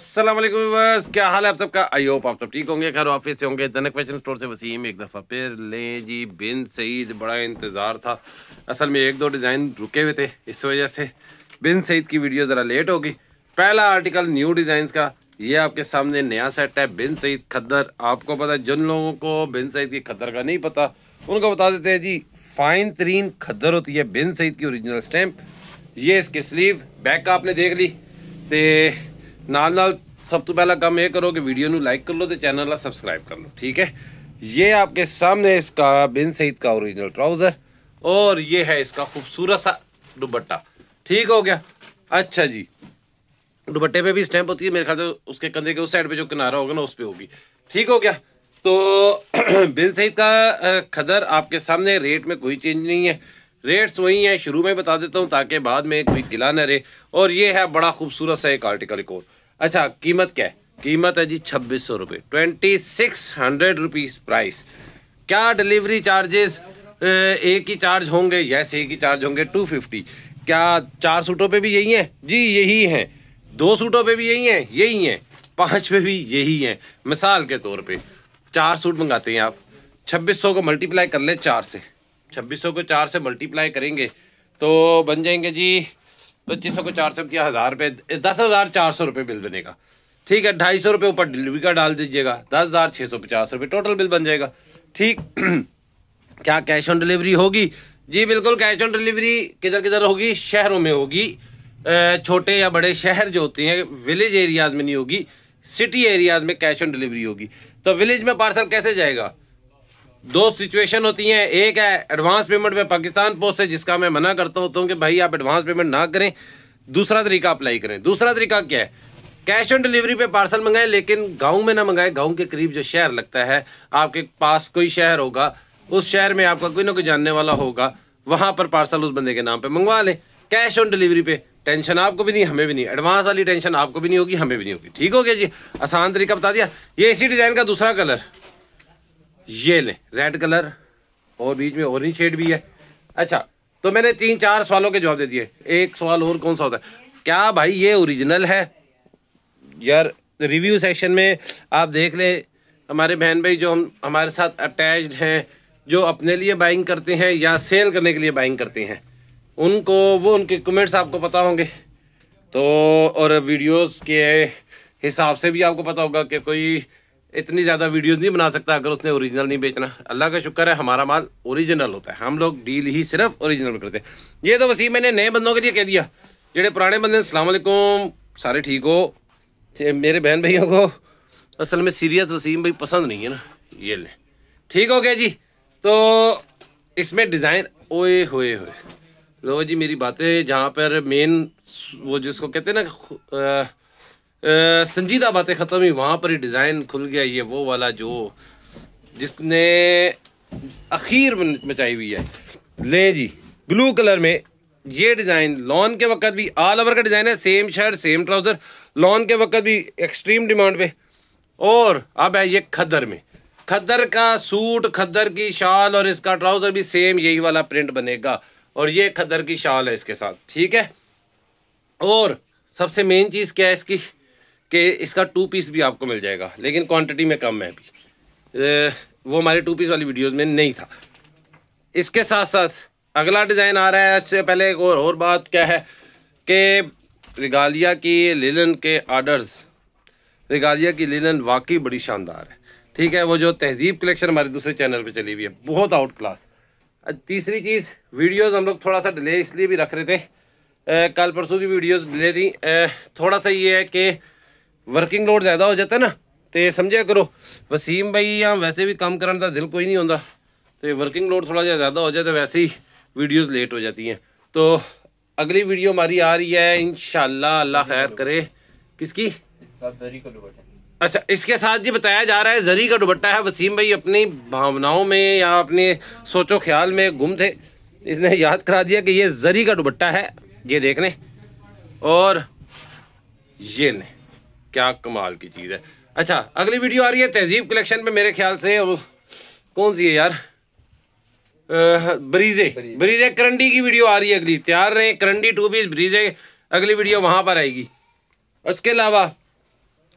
असलम क्या हाल है आप सबका आई होप आप सब ठीक होंगे खैर ऑफिस से होंगे दनक फैशन स्टोर से वसीम एक दफ़ा फिर लें जी बिन सईद बड़ा इंतज़ार था असल में एक दो डिज़ाइन रुके हुए थे इस वजह से बिन सईद की वीडियो ज़रा लेट होगी पहला आर्टिकल न्यू डिज़ाइन का ये आपके सामने नया सेट है बिन सईद खद्दर आपको पता है जिन लोगों को बिन सईद की खद्दर का नहीं पता उनको बता देते हैं जी फ़ाइन तरीन खद्दर होती है बिन सईद की औरिजिनल स्टैम्प ये इसकी स्लीव बैक आपने देख ली तो नाल नाल सब तो पहला काम ये करो कि वीडियो में लाइक कर लो तो चैनल ਨੂੰ कर लो ठीक है ये आपके सामने इसका बिन सईद का ओरिजिनल ट्राउज़र और ये है इसका खूबसूरत सा दुबट्टा ठीक हो गया अच्छा जी दुबट्टे पे भी स्टैंप होती है मेरे ख्याल से उसके कंधे के उस साइड पे जो किनारा होगा ना उस पर होगी ठीक हो गया तो बिन सईद का खदर आपके सामने रेट में कोई चेंज नहीं है रेट्स वही हैं शुरू में बता देता हूँ ताकि बाद में कोई गिला न रहे और ये है बड़ा खूबसूरत सा एक आर्टिकल रिकॉर्ड अच्छा कीमत क्या है कीमत है जी छब्बीस सौ रुपये twenty six hundred rupees price क्या डिलीवरी चार्जेस एक ही चार्ज होंगे यस एक ही चार्ज होंगे टू फिफ्टी क्या चार सूटों पे भी यही है जी यही हैं दो सूटों पे भी यही हैं यही हैं पाँच पे भी यही हैं मिसाल के तौर पे चार सूट मंगाते हैं आप छब्बीस सौ को मल्टीप्लाई कर ले चार से छब्बीस सौ को चार से मल्टीप्लाई करेंगे तो बन जाएंगे जी पच्चीस सौ को चार सौ किया हज़ार रुपये दस हज़ार चार सौ रुपये बिल बनेगा ठीक है ढाई सौ रुपये ऊपर डिलीवरी का डाल दीजिएगा दस हज़ार छः सौ पचास रुपये टोटल बिल बन जाएगा ठीक क्या कैश ऑन डिलीवरी होगी जी बिल्कुल कैश ऑन डिलीवरी किधर किधर होगी शहरों में होगी छोटे या बड़े शहर जो होते हैं विलेज एरियाज़ में नहीं होगी सिटी एरियाज़ में कैश ऑन डिलीवरी होगी तो विलेज में पार्सल कैसे जाएगा दो सिचुएशन होती हैं एक है एडवांस पेमेंट में पाकिस्तान पोस्ट से जिसका मैं मना करता होता हूँ तो कि भाई आप एडवांस पेमेंट ना करें दूसरा तरीका अप्लाई करें दूसरा तरीका क्या है कैश ऑन डिलीवरी पे पार्सल मंगाएं लेकिन गांव में ना मंगाएं गांव के करीब जो शहर लगता है आपके पास कोई शहर होगा उस शहर में आपका कोई ना कोई जानने वाला होगा वहां पर पार्सल उस बंदे के नाम पर मंगवा लें कैश ऑन डिलीवरी पे टेंशन आपको भी नहीं हमें भी नहीं एडवांस वाली टेंशन आपको भी नहीं होगी हमें भी नहीं होगी ठीक हो गया जी आसान तरीका बता दिया ये इसी डिज़ाइन का दूसरा कलर ये ले रेड कलर और बीच में ऑरेंज शेड भी है अच्छा तो मैंने तीन चार सवालों के जवाब दे दिए एक सवाल और कौन सा होता है क्या भाई ये ओरिजिनल है यार रिव्यू सेक्शन में आप देख लें हमारे बहन भाई जो हम हमारे साथ अटैच्ड हैं जो अपने लिए बाइंग करते हैं या सेल करने के लिए बाइंग करते हैं उनको वो उनके कमेंट्स आपको पता होंगे तो और वीडियोस के हिसाब से भी आपको पता होगा कि कोई इतनी ज़्यादा वीडियो नहीं बना सकता अगर उसने ओरिजिनल नहीं बेचना अल्लाह का शुक्र है हमारा माल ओरिजिनल होता है हम लोग डील ही सिर्फ ओरिजिनल में करते हैं ये तो वसीम मैंने नए बंदों के लिए कह दिया जेडे पुराने बंदे ਸਲਾਮੁਅलैकुम सारे ठीक हो मेरे बहन भाइयों को असल में सीरियस वसीम भाई पसंद नहीं है ना ये ले ठीक हो गया जी तो इसमें डिज़ाइन ओए होए होए लो जी मेरी बातें जहाँ पर मेन वो जिसको कहते हैं ना संजीदा बातें ख़त्म हुई वहाँ पर ही डिज़ाइन खुल गया ये वो वाला जो जिसने अखीर मचाई हुई है ले जी ब्लू कलर में ये डिज़ाइन लॉन के वक्त भी ऑल ओवर का डिज़ाइन है same shirt same trouser lawn के वक्त भी एक्सट्रीम डिमांड पे और अब है ये खद्दर में खद्दर का सूट खद्दर की शाल और इसका ट्राउज़र भी सेम यही वाला प्रिंट बनेगा और ये खद्दर की शाल है इसके साथ ठीक है और सबसे मेन चीज़ क्या है इसकी कि इसका टू पीस भी आपको मिल जाएगा लेकिन क्वांटिटी में कम है अभी वो हमारे टू पीस वाली वीडियोस में नहीं था इसके साथ साथ अगला डिज़ाइन आ रहा है अच्छे पहले एक और और बात क्या है कि रिगालिया की लिलन के आर्डर्स रिगालिया की लिलन वाकई बड़ी शानदार है ठीक है वो जो तहजीब कलेक्शन हमारे दूसरे चैनल पर चली हुई है बहुत आउट क्लास तीसरी चीज़ वीडियोज़ हम लोग थोड़ा सा डिले इसलिए भी रख रहे थे ए, कल परसों की वीडियोज़ डिले थी थोड़ा सा ये है कि वर्किंग लोड ज़्यादा हो जाता ना तो समझे करो वसीम भाई या वैसे भी काम करने का दिल कोई नहीं ਹੁੰਦਾ तो वर्किंग लोड थोड़ा सा ज़्यादा हो जाए तो वैसे ही वीडियोस लेट हो जाती हैं तो अगली वीडियो हमारी आ रही है इन अल्लाह खैर करे किसकी अच्छा इसके साथ जी बताया जा रहा है जरी का दुबट्टा है वसीम भाई अपनी भावनाओं में या अपने सोचो ख्याल में गुम थे इसने याद करा दिया कि ये जरी का दुबट्टा है ये देख लें और ये लें क्या कमाल की चीज़ है अच्छा अगली वीडियो आ रही है तहजीब कलेक्शन पे मेरे ख्याल से कौन सी है यार ब्रीजे ब्रीजे करंडी की वीडियो आ रही है अगली तैयार रहे करंडी टू बीस ब्रीजे अगली वीडियो वहां पर आएगी उसके अलावा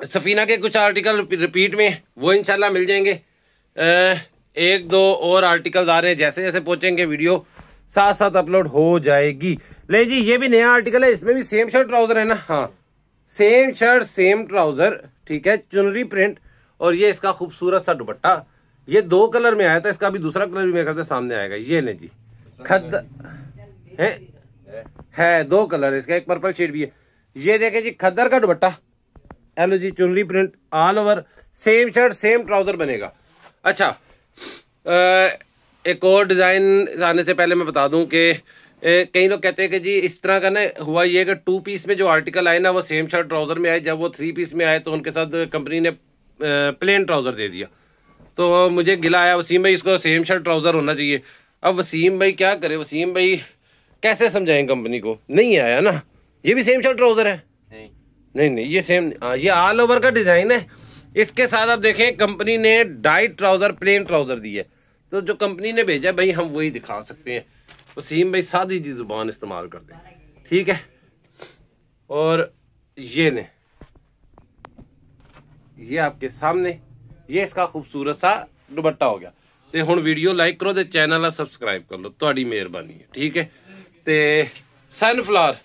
सफीना के कुछ आर्टिकल रिपीट में वो इनशाला मिल जाएंगे एक दो और आर्टिकल आ रहे हैं जैसे जैसे पहुंचेंगे वीडियो साथ साथ अपलोड हो जाएगी ले जी ये भी नया आर्टिकल है इसमें भी सेम शर्ट ट्राउजर है ना हाँ सेम शर्ट सेम ट्राउजर ठीक है चुनरी प्रिंट और ये इसका खूबसूरत सा दुपट्टा ये दो कलर में आया था इसका भी दूसरा कलर भी मेरे ख्याल सामने आएगा ये ले जी खद है है दो कलर इसका एक पर्पल शेड भी है ये देखे जी खद्दर का दुपट्टा एलो जी चुनरी print all over same shirt same trouser बनेगा अच्छा आ, एक और डिज़ाइन आने से पहले मैं बता दूं कि कई लोग कहते हैं कि जी इस तरह का ना हुआ ये कि टू पीस में जो आर्टिकल आए ना वो सेम शर्ट ट्राउजर में आए जब वो थ्री पीस में आए तो उनके साथ कंपनी ने प्लेन ट्राउजर दे दिया तो मुझे गिला आया वसीम भाई इसको सेम शर्ट ट्राउजर होना चाहिए अब वसीम भाई क्या करे वसीम भाई कैसे समझाएं कंपनी को नहीं आया ना ये भी सेम शर्ट ट्राउजर है नहीं नहीं नहीं ये सेम आ, ये ऑल ओवर का डिजाइन है इसके साथ आप देखें कंपनी ने डाइट ट्राउजर प्लेन ट्राउजर दी है तो जो कंपनी ने भेजा भाई हम वही दिखा सकते हैं वसीम भाई सादी जी ज़ुबान इस्तेमाल कर दे ठीक है और ये ने ये आपके सामने ये इसका खूबसूरत सा दुपट्टा हो गया तो हूँ वीडियो लाइक करो तो चैनल सबसक्राइब कर लो थोड़ी मेहरबानी है ठीक है तो सनफ्लावर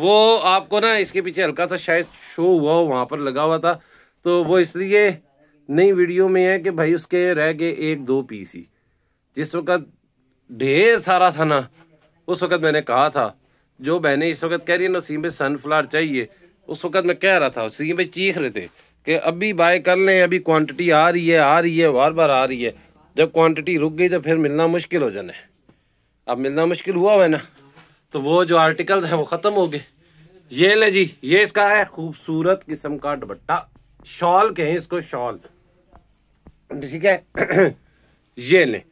वो आपको ना इसके पीछे हल्का सा शायद शो हुआ हो वहाँ पर लगा हुआ था तो वो इसलिए नई वीडियो में है कि भाई उसके रह गए एक दो पीस ही जिस वक्त ढेर सारा था ना उस वक़्त मैंने कहा था जो बहने इस वक्त कह रही है ना सी सन सनफ्लावर चाहिए उस वक़्त मैं कह रहा था सीम में चीख रहे थे कि अभी बाय कर लें अभी क्वांटिटी आ रही है आ रही है बार बार आ रही है जब क्वांटिटी रुक गई तो फिर मिलना मुश्किल हो जाना है अब मिलना मुश्किल हुआ हुआ है ना तो वो जो आर्टिकल्स हैं वो ख़त्म हो गए ये ले जी ये इसका है खूबसूरत किस्म का दुपट्टा शॉल कहें इसको शॉल ठीक है ये लें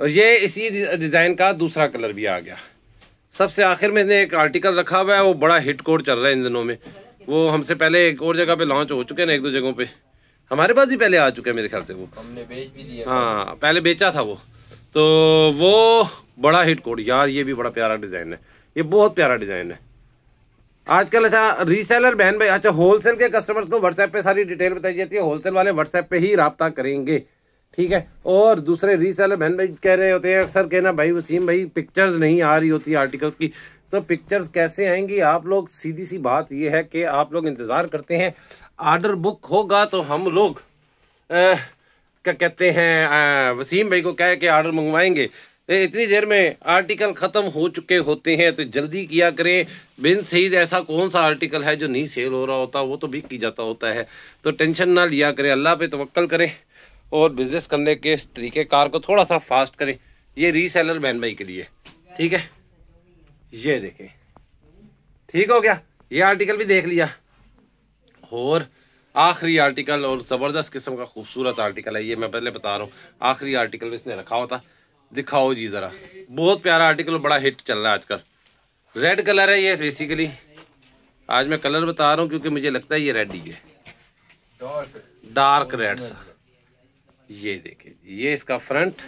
और ये इसी डिज़ाइन का दूसरा कलर भी आ गया सबसे आखिर में इसने एक आर्टिकल रखा हुआ है वो बड़ा हिट कोड चल रहा है इन दिनों में वो हमसे पहले एक और जगह पे लॉन्च हो चुके हैं एक दो जगहों पे हमारे पास भी पहले आ चुके हैं मेरे ख्याल से वो हमने बेच भी दिया हाँ पहले बेचा था वो तो वो बड़ा हिट कोड यार ये भी बड़ा प्यारा डिज़ाइन है ये बहुत प्यारा डिज़ाइन है आजकल अच्छा रीसेलर बहन भाई अच्छा होलसेल के कस्टमर्स को व्हाट्सएप पे सारी डिटेल बताई जाती है होलसेल वाले व्हाट्सएप पे ही रबता करेंगे ठीक है और दूसरे रीसेलर बहन भाई कह रहे होते हैं अक्सर कहना भाई वसीम भाई पिक्चर्स नहीं आ रही होती आर्टिकल्स की तो पिक्चर्स कैसे आएंगी आप लोग सीधी सी बात यह है कि आप लोग इंतज़ार करते हैं आर्डर बुक होगा तो हम लोग क्या कहते हैं वसीम भाई को कह के आर्डर मंगवाएंगे इतनी देर में आर्टिकल ख़त्म हो चुके होते हैं तो जल्दी किया करें बिन सही ऐसा कौन सा आर्टिकल है जो नहीं सेल हो रहा होता वो तो बिक की जाता होता है तो टेंशन ना लिया करें अल्लाह पे तवक्ल करें और बिजनेस करने के तरीके कार को थोड़ा सा फास्ट करें ये रीसेलर बहन भाई के लिए ठीक है ये देखें ठीक हो गया ये आर्टिकल भी देख लिया और आखिरी आर्टिकल और ज़बरदस्त किस्म का खूबसूरत आर्टिकल है ये मैं पहले बता रहा हूँ आखिरी आर्टिकल में इसने रखा होता दिखाओ जी ज़रा बहुत प्यारा आर्टिकल बड़ा हिट चल रहा है आजकल रेड कलर है ये बेसिकली आज मैं कलर बता रहा हूँ क्योंकि मुझे लगता है ये रेड ही है डार्क रेड सा ये देखे जी ये इसका फ्रंट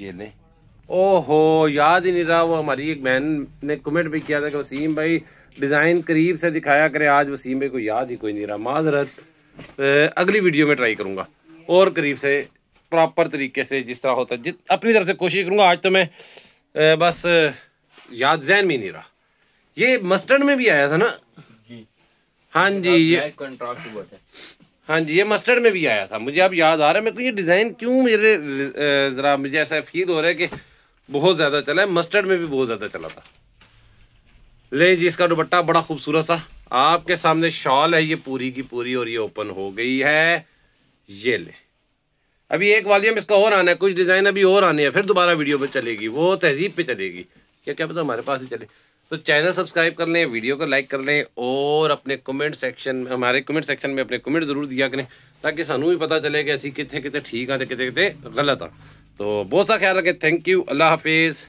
ये ले ओहो याद ही नहीं रहा वो हमारी एक बहन ने कमेंट भी किया था कि वसीम भाई डिज़ाइन करीब से दिखाया करे आज वसीम भाई को याद ही कोई नहीं रहा माजरत अगली वीडियो में ट्राई करूंगा और करीब से प्रॉपर तरीके से जिस तरह होता है अपनी तरफ से कोशिश करूंगा आज तो मैं ए, बस याद जहन भी नहीं रहा ये मस्टर्ड में भी आया था ना हाँ जी ये कंट्रास्ट हुआ था हाँ जी ये मस्टर्ड में भी आया था मुझे अब याद आ रहा है मेरे को ये डिज़ाइन क्यों मेरे ज़रा मुझे ऐसा फील हो रहा है कि बहुत ज़्यादा चला है मस्टर्ड में भी बहुत ज़्यादा चला था ले जी इसका दुपट्टा बड़ा खूबसूरत सा आपके सामने शॉल है ये पूरी की पूरी और ये ओपन हो गई है ये ले अभी एक वाली में इसका और आना है कुछ डिज़ाइन अभी और आने हैं फिर दोबारा वीडियो पर चलेगी वो तहजीब पे चलेगी क्या क्या पता हमारे पास ही चले तो चैनल सब्सक्राइब कर लें वीडियो को लाइक कर लें और अपने कमेंट सेक्शन हमारे कमेंट सेक्शन में अपने कमेंट जरूर दिया करें ताकि सानू भी पता चले कि असं कितने कितने ठीक हाँ तो कितने कितने गलत हाँ तो बहुत सा ख्याल रखें थैंक यू अल्लाह हाफिज़